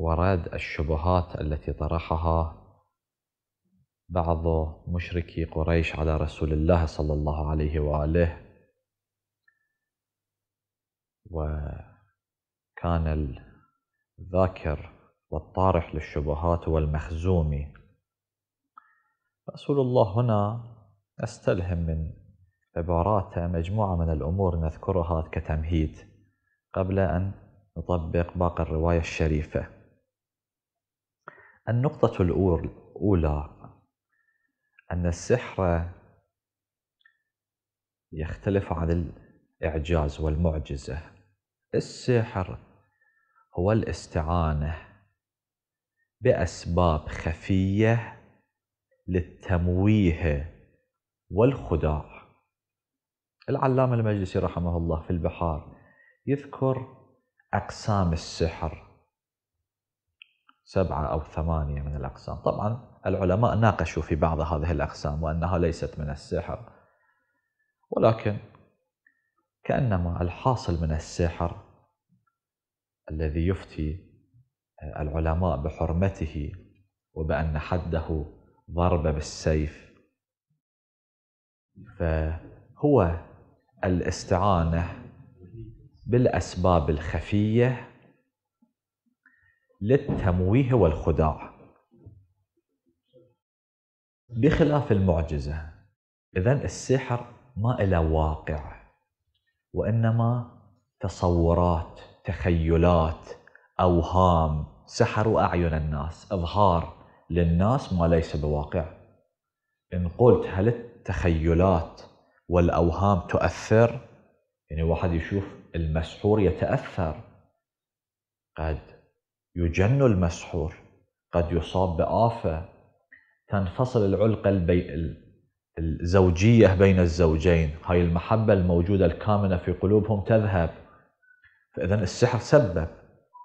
ورد الشبهات التي طرحها بعض مشركي قريش على رسول الله صلى الله عليه واله وكان الذاكر والطارح للشبهات هو المخزومي رسول الله هنا استلهم من عباراته مجموعه من الامور نذكرها كتمهيد قبل ان نطبق باقي الروايه الشريفه النقطة الأولى أن السحر يختلف عن الإعجاز والمعجزة السحر هو الاستعانة بأسباب خفية للتمويه والخداع العلامة المجلسي رحمه الله في البحار يذكر أقسام السحر سبعة أو ثمانية من الأقسام طبعا العلماء ناقشوا في بعض هذه الأقسام وأنها ليست من السحر ولكن كأنما الحاصل من السحر الذي يفتي العلماء بحرمته وبأن حده ضربة بالسيف فهو الاستعانة بالأسباب الخفية للتمويه والخداع بخلاف المعجزة إذا السحر ما إلى واقع وإنما تصورات تخيلات أوهام سحر أعين الناس إظهار للناس ما ليس بواقع إن قلت هل التخيلات والأوهام تؤثر يعني واحد يشوف المسحور يتأثر قد يجن المسحور قد يصاب بآفة تنفصل العلقة البي... الزوجية بين الزوجين هاي المحبة الموجودة الكامنة في قلوبهم تذهب فإذا السحر سبب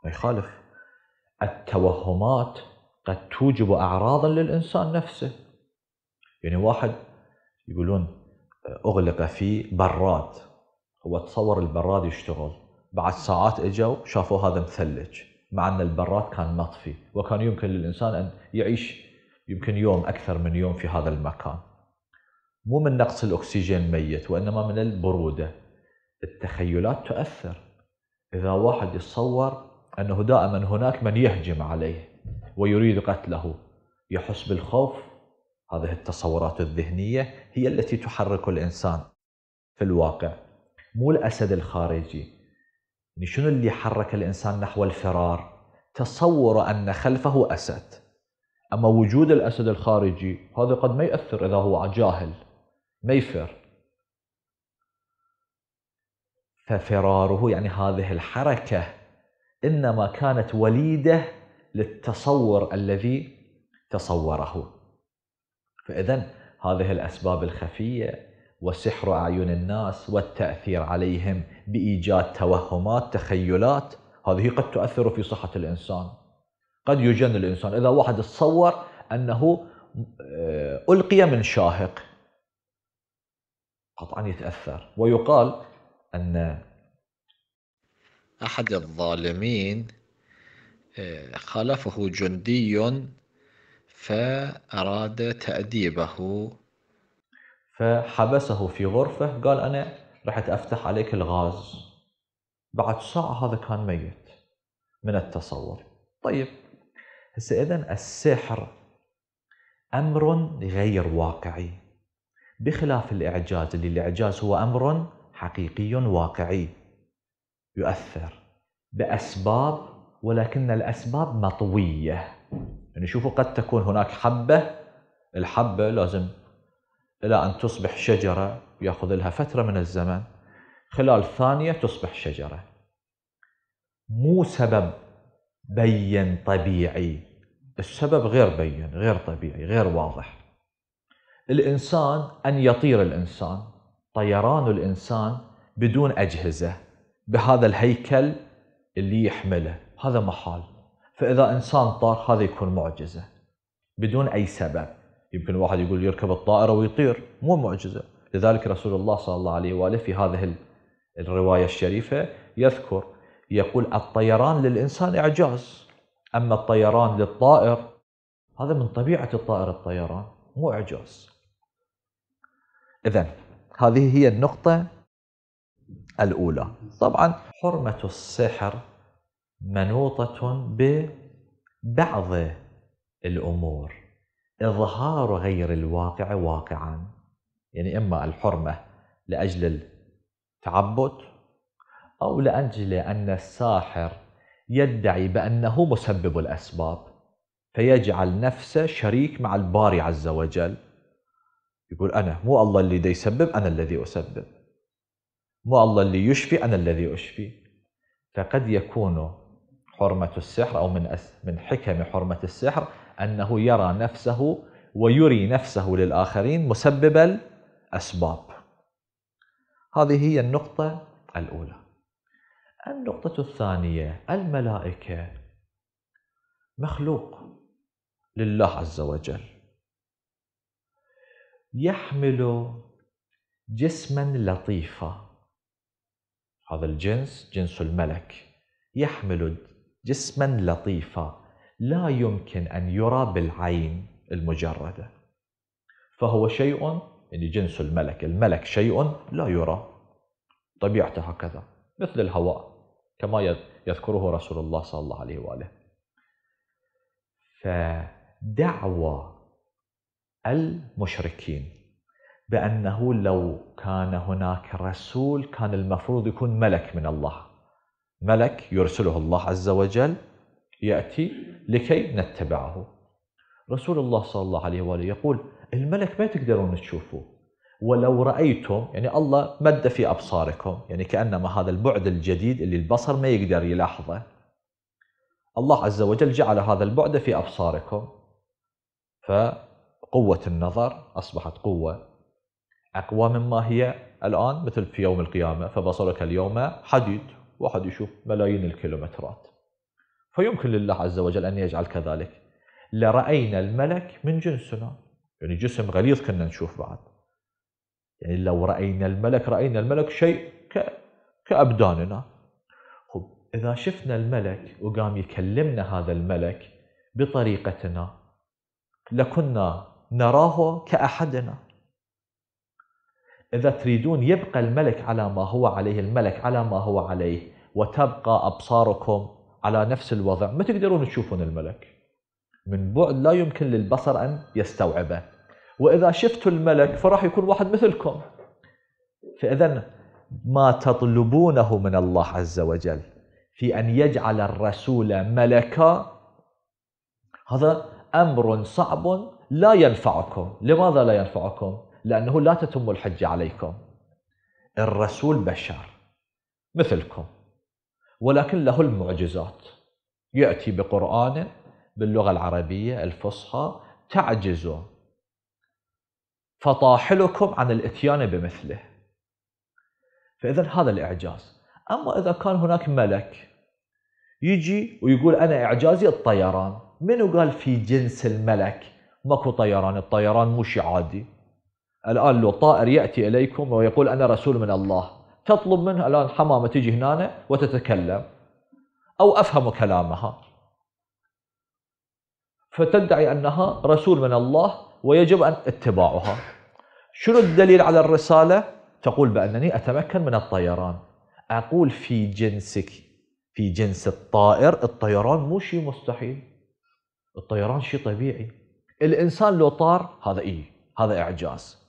ما يخالف التوهمات قد توجب أعراضا للإنسان نفسه يعني واحد يقولون آه، أغلق في براد هو تصور البراد يشتغل بعد ساعات اجوا شافوا هذا مثلج مع أن البراد كان مطفي وكان يمكن للإنسان أن يعيش يمكن يوم أكثر من يوم في هذا المكان مو من نقص الأكسجين ميت وإنما من البرودة التخيلات تؤثر إذا واحد يتصور أنه دائما هناك من يهجم عليه ويريد قتله يحس بالخوف هذه التصورات الذهنية هي التي تحرك الإنسان في الواقع مو الأسد الخارجي يعني شنو اللي حرك الإنسان نحو الفرار تصور أن خلفه أسد أما وجود الأسد الخارجي هذا قد ما يأثر إذا هو جاهل ما يفر ففراره يعني هذه الحركة إنما كانت وليدة للتصور الذي تصوره فإذا هذه الأسباب الخفية وسحر أعين الناس والتأثير عليهم بإيجاد توهمات تخيلات هذه قد تؤثر في صحة الإنسان قد يجن الإنسان إذا واحد تصور أنه آه، ألقي من شاهق قطعا يتأثر ويقال أن أحد الظالمين آه، خالفه جندي فأراد تأديبه فحبسه في غرفة قال أنا رحت أفتح عليك الغاز بعد ساعة هذا كان ميت من التصور طيب هسه إذا السحر أمر غير واقعي بخلاف الإعجاز اللي الإعجاز هو أمر حقيقي واقعي يؤثر بأسباب ولكن الأسباب مطوية يعني شوفوا قد تكون هناك حبة الحبة لازم إلى أن تصبح شجرة ويأخذ لها فترة من الزمن خلال ثانية تصبح شجرة مو سبب بين طبيعي السبب غير بين غير طبيعي غير واضح الإنسان أن يطير الإنسان طيران الإنسان بدون أجهزة بهذا الهيكل اللي يحمله هذا محال فإذا إنسان طار هذا يكون معجزة بدون أي سبب يمكن واحد يقول يركب الطائرة ويطير مو معجزة لذلك رسول الله صلى الله عليه وآله في هذه الرواية الشريفة يذكر يقول الطيران للإنسان إعجاز أما الطيران للطائر هذا من طبيعة الطائر الطيران مو إعجاز إذا هذه هي النقطة الأولى طبعا حرمة السحر منوطة ببعض الأمور إظهار غير الواقع واقعا يعني إما الحرمة لأجل التعبد أو لأجل أن الساحر يدعي بأنه مسبب الأسباب فيجعل نفسه شريك مع الباري عز وجل يقول أنا مو الله اللي دي يسبب أنا الذي أسبب مو الله اللي يشفي أنا الذي أشفي فقد يكون حرمة السحر أو من من حكم حرمة السحر أنه يرى نفسه ويري نفسه للآخرين مسبب الأسباب هذه هي النقطة الأولى النقطة الثانية الملائكة مخلوق لله عز وجل يحمل جسما لطيفا هذا الجنس جنس الملك يحمل جسما لطيفا لا يمكن أن يرى بالعين المجردة فهو شيء يعني جنس الملك الملك شيء لا يرى طبيعته هكذا مثل الهواء كما يذكره رسول الله صلى الله عليه وآله فدعوى المشركين بأنه لو كان هناك رسول كان المفروض يكون ملك من الله ملك يرسله الله عز وجل يأتي لكي نتبعه رسول الله صلى الله عليه وآله يقول الملك ما تقدرون تشوفوه ولو رأيتم يعني الله مد في أبصاركم يعني كأنما هذا البعد الجديد اللي البصر ما يقدر يلاحظه الله عز وجل جعل هذا البعد في أبصاركم فقوة النظر أصبحت قوة أقوى مما هي الآن مثل في يوم القيامة فبصرك اليوم حديد واحد يشوف ملايين الكيلومترات فيمكن لله عز وجل أن يجعل كذلك لرأينا الملك من جنسنا يعني جسم غليظ كنا نشوف بعد يعني لو رأينا الملك رأينا الملك شيء كأبداننا خب إذا شفنا الملك وقام يكلمنا هذا الملك بطريقتنا لكنا نراه كأحدنا إذا تريدون يبقى الملك على ما هو عليه الملك على ما هو عليه وتبقى أبصاركم على نفس الوضع ما تقدرون تشوفون الملك من بعد لا يمكن للبصر أن يستوعبه وإذا شفتوا الملك فراح يكون واحد مثلكم فإذا ما تطلبونه من الله عز وجل في أن يجعل الرسول ملكا هذا أمر صعب لا ينفعكم لماذا لا ينفعكم؟ لأنه لا تتم الحجة عليكم الرسول بشر مثلكم ولكن له المعجزات يأتي بقرآن باللغة العربية الفصحى تعجز فطاحلكم عن الاتيان بمثله فإذا هذا الإعجاز أما إذا كان هناك ملك يجي ويقول أنا إعجازي الطيران منو قال في جنس الملك ماكو طيران الطيران مش عادي الآن لو طائر يأتي إليكم ويقول أنا رسول من الله تطلب منها الآن حمامة تجي هنا وتتكلم أو أفهم كلامها فتدعي أنها رسول من الله ويجب أن اتباعها شنو الدليل على الرسالة؟ تقول بأنني أتمكن من الطيران أقول في جنسك في جنس الطائر الطيران مو شيء مستحيل الطيران شيء طبيعي الإنسان لو طار هذا إيه هذا إعجاز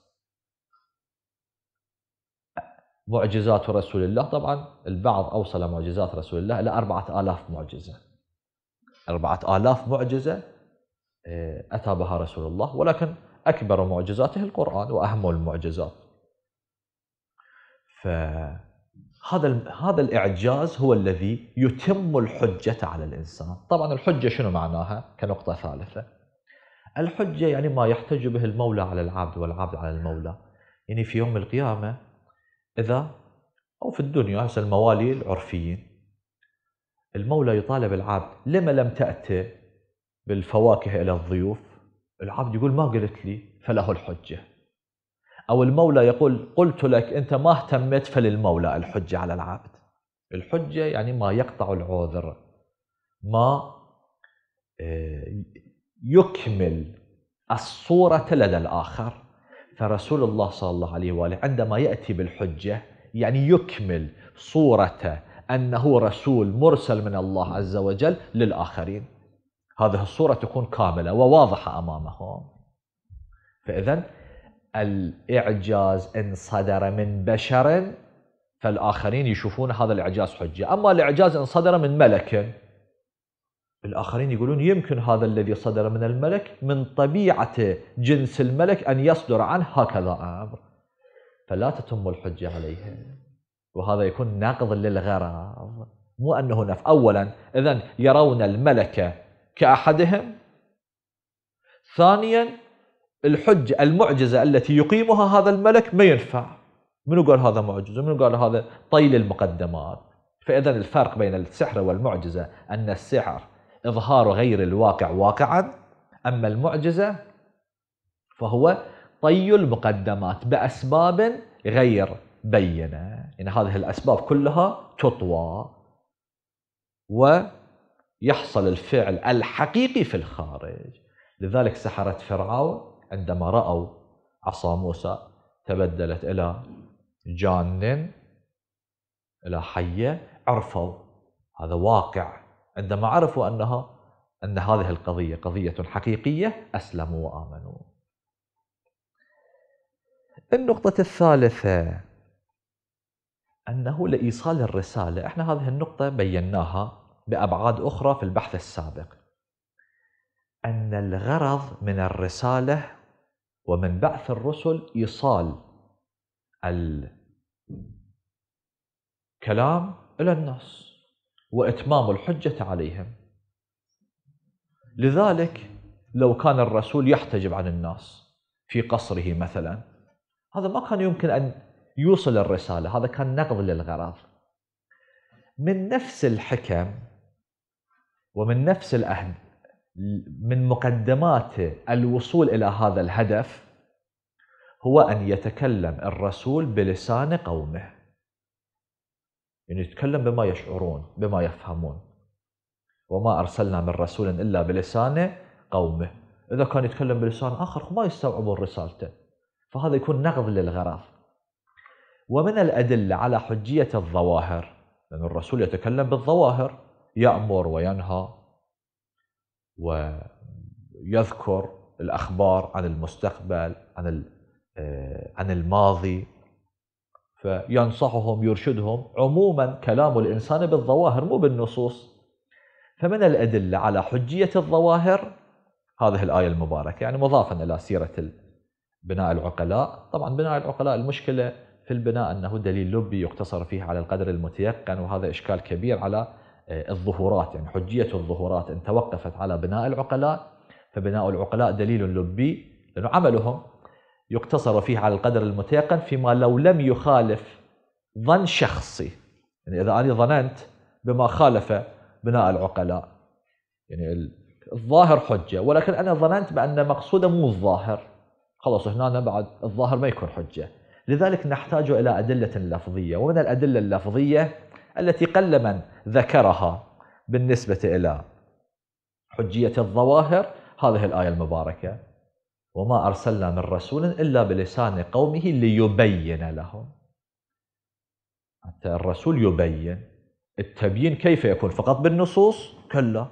معجزات رسول الله طبعا البعض أوصل معجزات رسول الله إلى أربعة آلاف معجزة أربعة آلاف معجزة آه، أتى بها رسول الله ولكن أكبر معجزاته القرآن وأهم المعجزات فهذا هذا الإعجاز هو الذي يتم الحجة على الإنسان طبعا الحجة شنو معناها كنقطة ثالثة الحجة يعني ما يحتج به المولى على العبد والعبد على المولى يعني في يوم القيامة إذا أو في الدنيا هسه الموالي العرفيين المولى يطالب العبد لما لم تأتي بالفواكه إلى الضيوف العبد يقول ما قلت لي فله الحجة أو المولى يقول قلت لك أنت ما اهتمت فللمولى الحجة على العبد الحجة يعني ما يقطع العذر ما آه، يكمل الصورة لدى الآخر فرسول الله صلى الله عليه واله عندما ياتي بالحجه يعني يكمل صورته انه رسول مرسل من الله عز وجل للاخرين. هذه الصوره تكون كامله وواضحه امامهم. فاذا الاعجاز ان صدر من بشر فالاخرين يشوفون هذا الاعجاز حجه، اما الاعجاز ان صدر من ملك الآخرين يقولون يمكن هذا الذي صدر من الملك من طبيعة جنس الملك أن يصدر عنه هكذا أمر فلا تتم الحجة عليه وهذا يكون نقض للغرض مو أنه نف أولا إذا يرون الملكة كأحدهم ثانيا الحجة المعجزة التي يقيمها هذا الملك ما ينفع منو قال هذا معجزة منو قال هذا طيل المقدمات فإذا الفرق بين السحر والمعجزة أن السحر إظهار غير الواقع واقعا أما المعجزة فهو طي المقدمات بأسباب غير بينة يعني هذه الأسباب كلها تطوى ويحصل الفعل الحقيقي في الخارج لذلك سحرة فرعون عندما رأوا عصا موسى تبدلت إلى جان إلى حية عرفوا هذا واقع عندما عرفوا أنها أن هذه القضية قضية حقيقية أسلموا وآمنوا النقطة الثالثة أنه لإيصال الرسالة إحنا هذه النقطة بيناها بأبعاد أخرى في البحث السابق أن الغرض من الرسالة ومن بعث الرسل إيصال الكلام إلى الناس وإتمام الحجة عليهم لذلك لو كان الرسول يحتجب عن الناس في قصره مثلا هذا ما كان يمكن أن يوصل الرسالة هذا كان نقض للغرض من نفس الحكم ومن نفس الاهل من مقدمات الوصول إلى هذا الهدف هو أن يتكلم الرسول بلسان قومه يعني يتكلم بما يشعرون بما يفهمون وما أرسلنا من رسول إلا بلسان قومه إذا كان يتكلم بلسان آخر ما يستوعبون رسالته فهذا يكون نقض للغرض ومن الأدلة على حجية الظواهر لأن الرسول يتكلم بالظواهر يأمر وينهى ويذكر الأخبار عن المستقبل عن آه، عن الماضي فينصحهم يرشدهم عموما كلام الإنسان بالظواهر مو بالنصوص فمن الأدلة على حجية الظواهر هذه الآية المباركة يعني مضافا إلى سيرة بناء العقلاء طبعا بناء العقلاء المشكلة في البناء أنه دليل لبي يقتصر فيه على القدر المتيقن وهذا إشكال كبير على آه، الظهورات يعني حجية الظهورات إن توقفت على بناء العقلاء فبناء العقلاء دليل لبي لأنه عملهم يقتصر فيه على القدر المتيقن فيما لو لم يخالف ظن شخصي يعني إذا أنا ظننت بما خالف بناء العقلاء يعني الظاهر حجة ولكن أنا ظننت بأن مقصوده مو الظاهر خلاص هنا بعد الظاهر ما يكون حجة لذلك نحتاج إلى أدلة لفظية ومن الأدلة اللفظية التي قل من ذكرها بالنسبة إلى حجية الظواهر هذه الآية المباركة وما أرسلنا من رسول إلا بلسان قومه ليبين لهم حتى الرسول يبين التبيين كيف يكون فقط بالنصوص كلا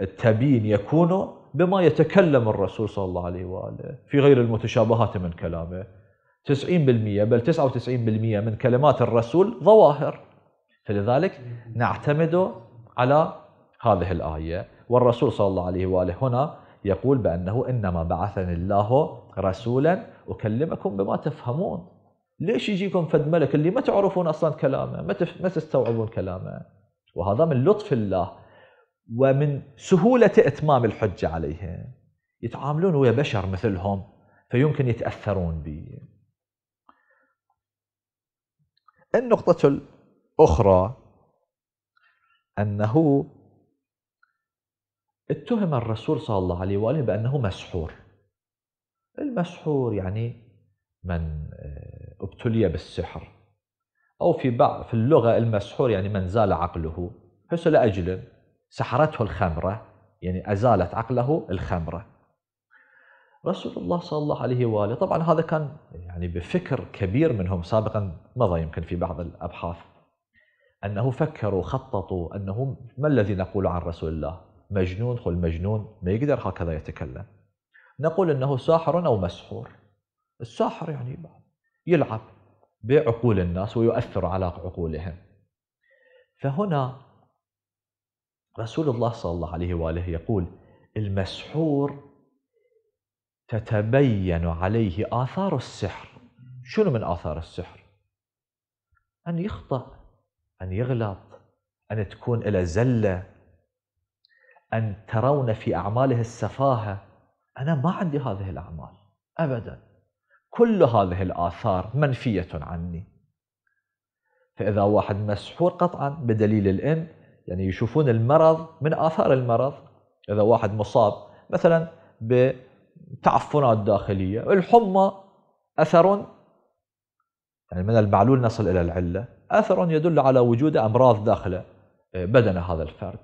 التبيين يكون بما يتكلم الرسول صلى الله عليه وآله في غير المتشابهات من كلامه 90% بل 99% من كلمات الرسول ظواهر فلذلك نعتمد على هذه الآية والرسول صلى الله عليه وآله هنا يقول بأنه إنما بعثني الله رسولا أكلمكم بما تفهمون ليش يجيكم فد ملك اللي ما تعرفون أصلا كلامه ما, تف... ما تستوعبون كلامه وهذا من لطف الله ومن سهولة إتمام الحجة عليهم يتعاملون ويا بشر مثلهم فيمكن يتأثرون به النقطة الأخرى أنه اتهم الرسول صلى الله عليه وآله بأنه مسحور المسحور يعني من آه، ابتلي بالسحر أو في بعض في اللغة المسحور يعني من زال عقله هسه لأجل سحرته الخمرة يعني أزالت عقله الخمرة رسول الله صلى الله عليه وآله طبعا هذا كان يعني بفكر كبير منهم سابقا مضى يمكن في بعض الأبحاث أنه فكروا خططوا انه ما الذي نقول عن رسول الله مجنون خل مجنون ما يقدر هكذا يتكلم نقول انه ساحر او مسحور الساحر يعني يلعب بعقول الناس ويؤثر على عقولهم فهنا رسول الله صلى الله عليه واله يقول المسحور تتبين عليه آثار السحر شنو من آثار السحر؟ أن يخطأ أن يغلط أن تكون إلى زلة أن ترون في أعماله السفاهة أنا ما عندي هذه الأعمال أبدا كل هذه الآثار منفية عني فإذا واحد مسحور قطعا بدليل الإن يعني يشوفون المرض من آثار المرض إذا واحد مصاب مثلا بتعفنات داخلية الحمى أثر يعني من المعلول نصل إلى العلة أثر يدل على وجود أمراض داخل بدن هذا الفرد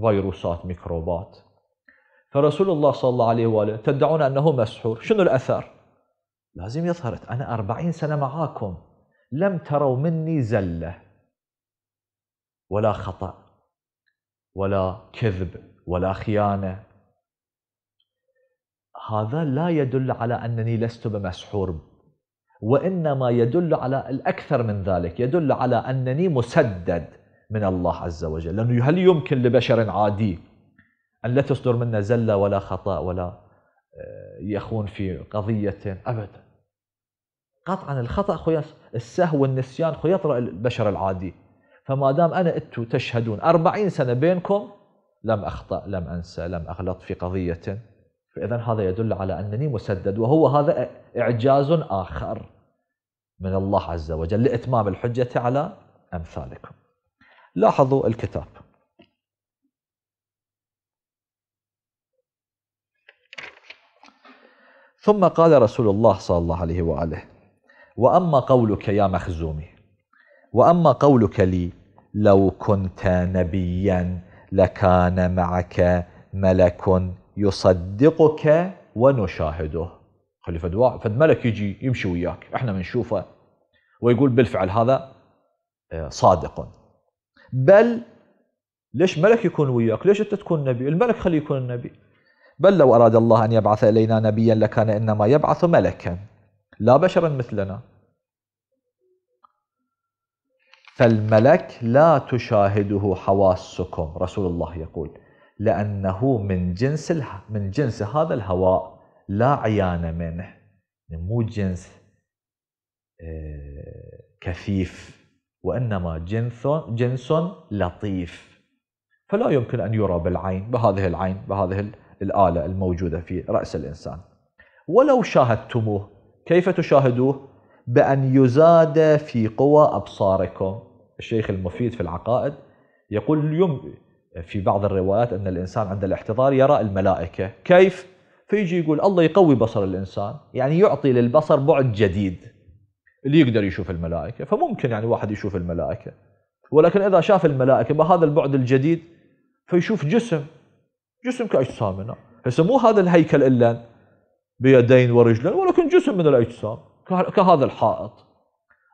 فيروسات ميكروبات فرسول الله صلى الله عليه وآله تدعون أنه مسحور شنو الأثر؟ لازم يظهر أنا أربعين سنة معاكم لم تروا مني زلة ولا خطأ ولا كذب ولا خيانة هذا لا يدل على أنني لست بمسحور وإنما يدل على الأكثر من ذلك يدل على أنني مسدد من الله عز وجل لأنه هل يمكن لبشر عادي أن لا تصدر منا زلة ولا خطأ ولا آه، يخون في قضية أبدا قطعا الخطأ خويا السهو والنسيان خويا يطرأ البشر العادي فما دام أنا أنتم تشهدون أربعين سنة بينكم لم أخطأ لم أنسى لم أغلط في قضية فإذا هذا يدل على أنني مسدد وهو هذا إعجاز آخر من الله عز وجل لإتمام الحجة على أمثالكم لاحظوا الكتاب ثم قال رسول الله صلى الله عليه وآله وأما قولك يا مخزومي وأما قولك لي لو كنت نبيا لكان معك ملك يصدقك ونشاهده خلي فد, فد ملك يجي يمشي وياك احنا بنشوفه ويقول بالفعل هذا آه، صادق بل ليش ملك يكون وياك ليش أنت تكون نبي الملك خليه يكون النبي بل لو أراد الله أن يبعث إلينا نبيا لكان إنما يبعث ملكا لا بشرا مثلنا فالملك لا تشاهده حواسكم رسول الله يقول لأنه من جنس اله... من جنس هذا الهواء لا عيان منه مو جنس آه، كثيف وإنما جنسون, جنس لطيف فلا يمكن أن يرى بالعين بهذه العين بهذه الآلة الموجودة في رأس الإنسان ولو شاهدتموه كيف تشاهدوه بأن يزاد في قوى أبصاركم الشيخ المفيد في العقائد يقول اليوم في بعض الروايات أن الإنسان عند الاحتضار يرى الملائكة كيف؟ فيجي يقول الله يقوي بصر الإنسان يعني يعطي للبصر بعد جديد اللي يقدر يشوف الملائكه فممكن يعني واحد يشوف الملائكه ولكن اذا شاف الملائكه بهذا البعد الجديد فيشوف جسم جسم كاجسامنا هسه مو هذا الهيكل الا بيدين ورجلين ولكن جسم من الاجسام كهذا الحائط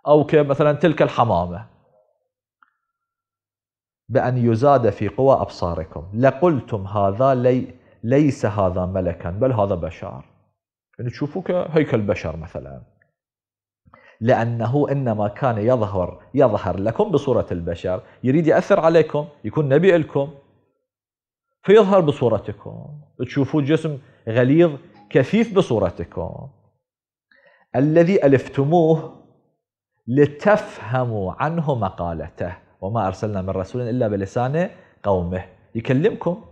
او كمثلا تلك الحمامه بان يزاد في قوى ابصاركم لقلتم هذا لي ليس هذا ملكا بل هذا بشر يعني تشوفوه كهيكل بشر مثلا لأنه إنما كان يظهر يظهر لكم بصورة البشر يريد يأثر عليكم يكون نبي لكم فيظهر بصورتكم تشوفوا جسم غليظ كثيف بصورتكم الذي ألفتموه لتفهموا عنه مقالته وما أرسلنا من رسول إلا بلسان قومه يكلمكم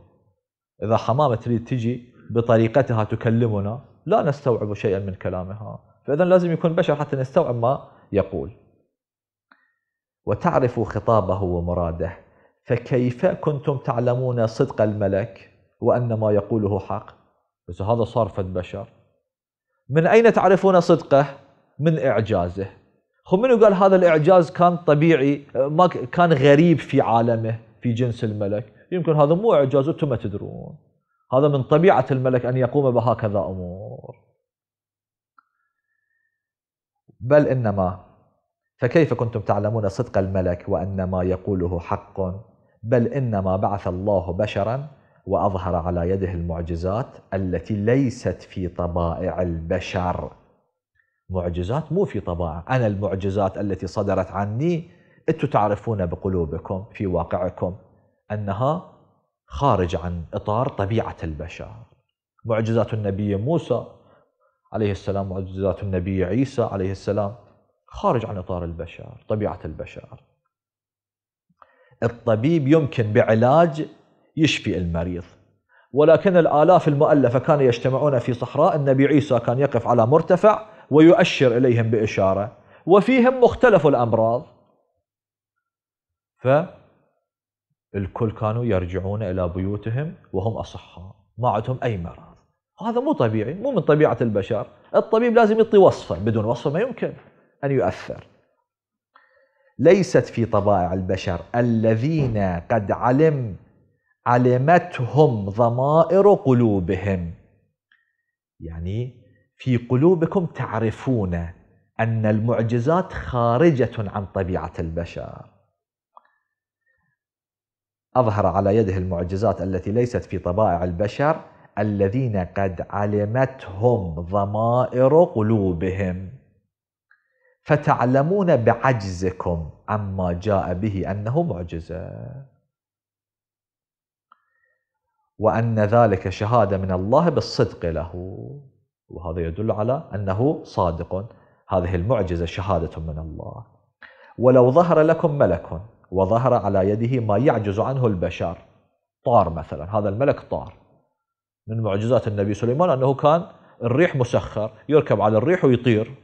إذا حمامة تريد تجي بطريقتها تكلمنا لا نستوعب شيئا من كلامها فإذا لازم يكون بشر حتى نستوعب ما يقول وتعرف خطابه ومراده فكيف كنتم تعلمون صدق الملك وأن ما يقوله حق بس هذا صار فد بشر من أين تعرفون صدقه من إعجازه خو منو قال هذا الإعجاز كان طبيعي ما كان غريب في عالمه في جنس الملك يمكن هذا مو إعجاز انتم ما تدرون هذا من طبيعة الملك أن يقوم بهكذا أمور بل إنما فكيف كنتم تعلمون صدق الملك وأن ما يقوله حق بل إنما بعث الله بشرا وأظهر على يده المعجزات التي ليست في طبائع البشر معجزات مو في طبائع أنا المعجزات التي صدرت عني أنتم تعرفون بقلوبكم في واقعكم أنها خارج عن إطار طبيعة البشر معجزات النبي موسى عليه السلام معجزات النبي عيسى عليه السلام خارج عن إطار البشر طبيعة البشر الطبيب يمكن بعلاج يشفي المريض ولكن الآلاف المؤلفة كانوا يجتمعون في صحراء النبي عيسى كان يقف على مرتفع ويؤشر إليهم بإشارة وفيهم مختلف الأمراض فالكل كانوا يرجعون إلى بيوتهم وهم أصحاء ما عندهم أي مرض وهذا مو طبيعي مو من طبيعة البشر الطبيب لازم يعطي وصفة بدون وصفة ما يمكن أن يؤثر ليست في طبائع البشر الذين قد علم علمتهم ضمائر قلوبهم يعني في قلوبكم تعرفون أن المعجزات خارجة عن طبيعة البشر أظهر على يده المعجزات التي ليست في طبائع البشر الذين قد علمتهم ضمائر قلوبهم فتعلمون بعجزكم عما جاء به انه معجزه وان ذلك شهاده من الله بالصدق له وهذا يدل على انه صادق هذه المعجزه شهاده من الله ولو ظهر لكم ملك وظهر على يده ما يعجز عنه البشر طار مثلا هذا الملك طار من معجزات النبي سليمان أنه كان الريح مسخر يركب على الريح ويطير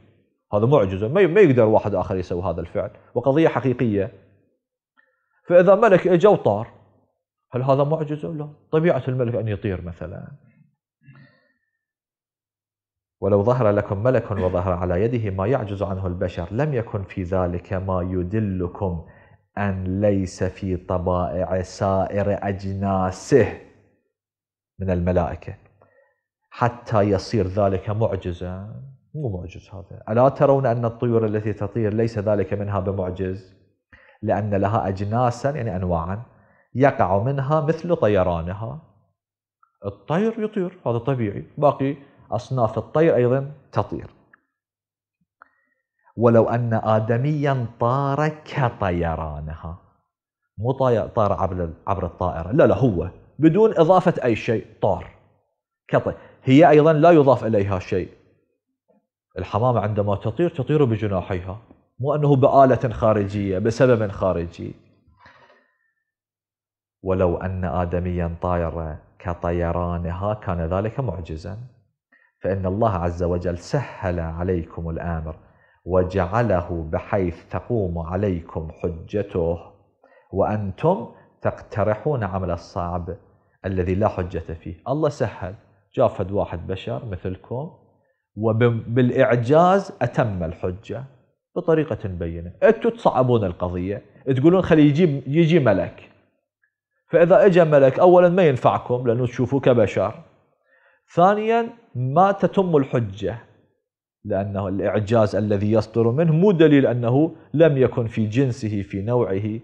هذا معجزة ما يقدر واحد آخر يسوي هذا الفعل وقضية حقيقية فإذا ملك اجى وطار هل هذا معجزة؟ لا طبيعة الملك أن يطير مثلا ولو ظهر لكم ملك وظهر على يده ما يعجز عنه البشر لم يكن في ذلك ما يدلكم أن ليس في طبائع سائر أجناسه من الملائكة حتى يصير ذلك معجزة مو معجز هذا ألا ترون أن الطيور التي تطير ليس ذلك منها بمعجز لأن لها أجناسا يعني أنواعا يقع منها مثل طيرانها الطير يطير هذا طبيعي باقي أصناف الطير أيضا تطير ولو أن آدميا طار كطيرانها مو طار عبر عبر الطائرة لا لا هو بدون إضافة أي شيء طار كطي هي أيضا لا يضاف إليها شيء الحمامة عندما تطير تطير بجناحيها مو أنه بآلة خارجية بسبب خارجي ولو أن آدميا طاير كطيرانها كان ذلك معجزا فإن الله عز وجل سهل عليكم الأمر وجعله بحيث تقوم عليكم حجته وأنتم تقترحون عمل الصعب الذي لا حجة فيه الله سهل جاء فد واحد بشر مثلكم وبالإعجاز أتم الحجة بطريقة بينة أنتم تصعبون القضية تقولون خلي يجي, يجي ملك فإذا اجى ملك أولا ما ينفعكم لأنه تشوفوه كبشر ثانيا ما تتم الحجة لأنه الإعجاز الذي يصدر منه مو دليل أنه لم يكن في جنسه في نوعه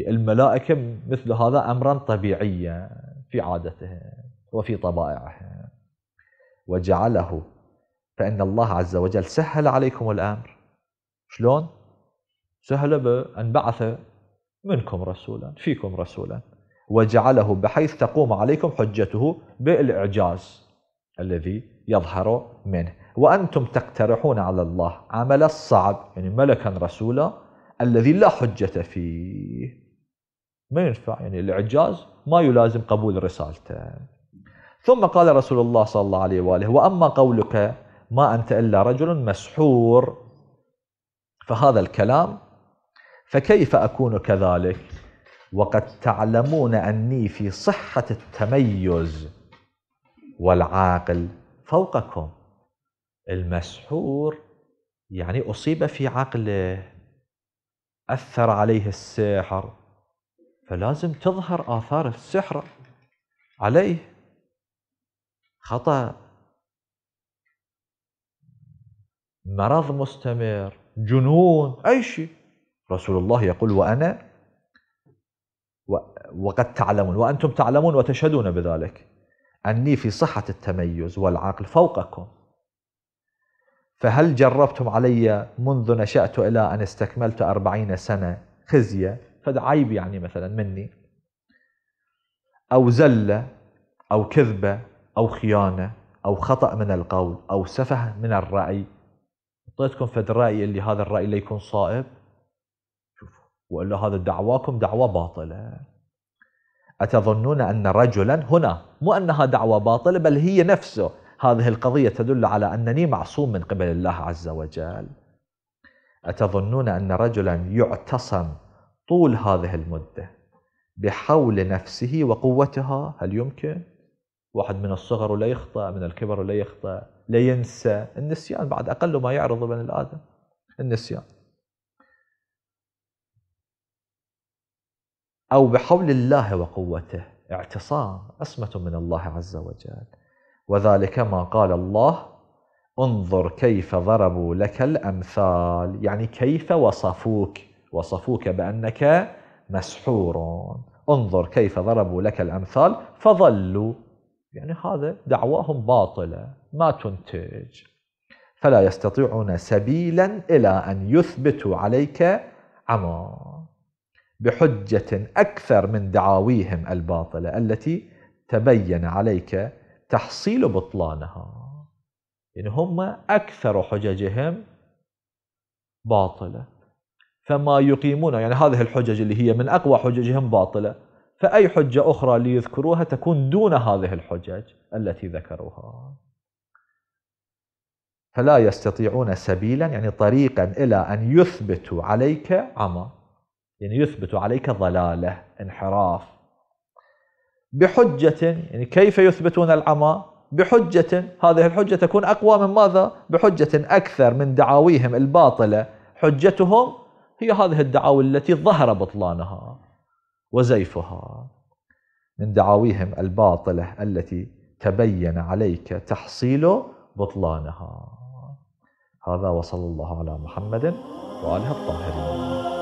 الملائكة مثل هذا أمرا طبيعيا في عادته وفي طبائعه وجعله فإن الله عز وجل سهل عليكم الأمر شلون؟ سهل بأن بعث منكم رسولا فيكم رسولا وجعله بحيث تقوم عليكم حجته بالإعجاز الذي يظهر منه وأنتم تقترحون على الله عمل الصعب يعني ملكا رسولا الذي لا حجة فيه ما ينفع يعني الاعجاز ما يلازم قبول رسالته ثم قال رسول الله صلى الله عليه واله واما قولك ما انت الا رجل مسحور فهذا الكلام فكيف اكون كذلك وقد تعلمون اني في صحه التميز والعاقل فوقكم المسحور يعني اصيب في عقله اثر عليه السحر فلازم تظهر آثار السحر عليه خطأ مرض مستمر جنون أي شيء رسول الله يقول وأنا وقد تعلمون وأنتم تعلمون وتشهدون بذلك أني في صحة التميز والعقل فوقكم فهل جربتم علي منذ نشأت إلى أن استكملت أربعين سنة خزية فده عيب يعني مثلا مني أو زلة أو كذبة أو خيانة أو خطأ من القول أو سفه من الرأي أعطيتكم فد رأي اللي هذا الرأي اللي يكون صائب شوفوا وإلا هذا دعواكم دعوة باطلة أتظنون أن رجلا هنا مو أنها دعوة باطلة بل هي نفسه هذه القضية تدل على أنني معصوم من قبل الله عز وجل أتظنون أن رجلا يعتصم طول هذه المدة بحول نفسه وقوتها هل يمكن؟ واحد من الصغر ولا يخطأ من الكبر ولا يخطأ لا ينسى النسيان بعد أقل ما يعرض بني الآدم النسيان أو بحول الله وقوته اعتصام عصمة من الله عز وجل وذلك ما قال الله انظر كيف ضربوا لك الأمثال يعني كيف وصفوك وصفوك بأنك مسحور انظر كيف ضربوا لك الأمثال فظلوا يعني هذا دعواهم باطلة ما تنتج فلا يستطيعون سبيلا إلى أن يثبتوا عليك عمى بحجة أكثر من دعاويهم الباطلة التي تبين عليك تحصيل بطلانها يعني هم أكثر حججهم باطلة فما يقيمونه يعني هذه الحجج اللي هي من أقوى حججهم باطلة فأي حجة أخرى ليذكروها تكون دون هذه الحجج التي ذكروها فلا يستطيعون سبيلا يعني طريقا إلى أن يثبتوا عليك عمى يعني يثبتوا عليك ضلالة انحراف بحجة يعني كيف يثبتون العمى بحجة هذه الحجة تكون أقوى من ماذا بحجة أكثر من دعاويهم الباطلة حجتهم هي هذه الدعاوى التي ظهر بطلانها وزيفها من دعاويهم الباطلة التي تبين عليك تحصيل بطلانها هذا وصلى الله على محمد وآله الطاهرين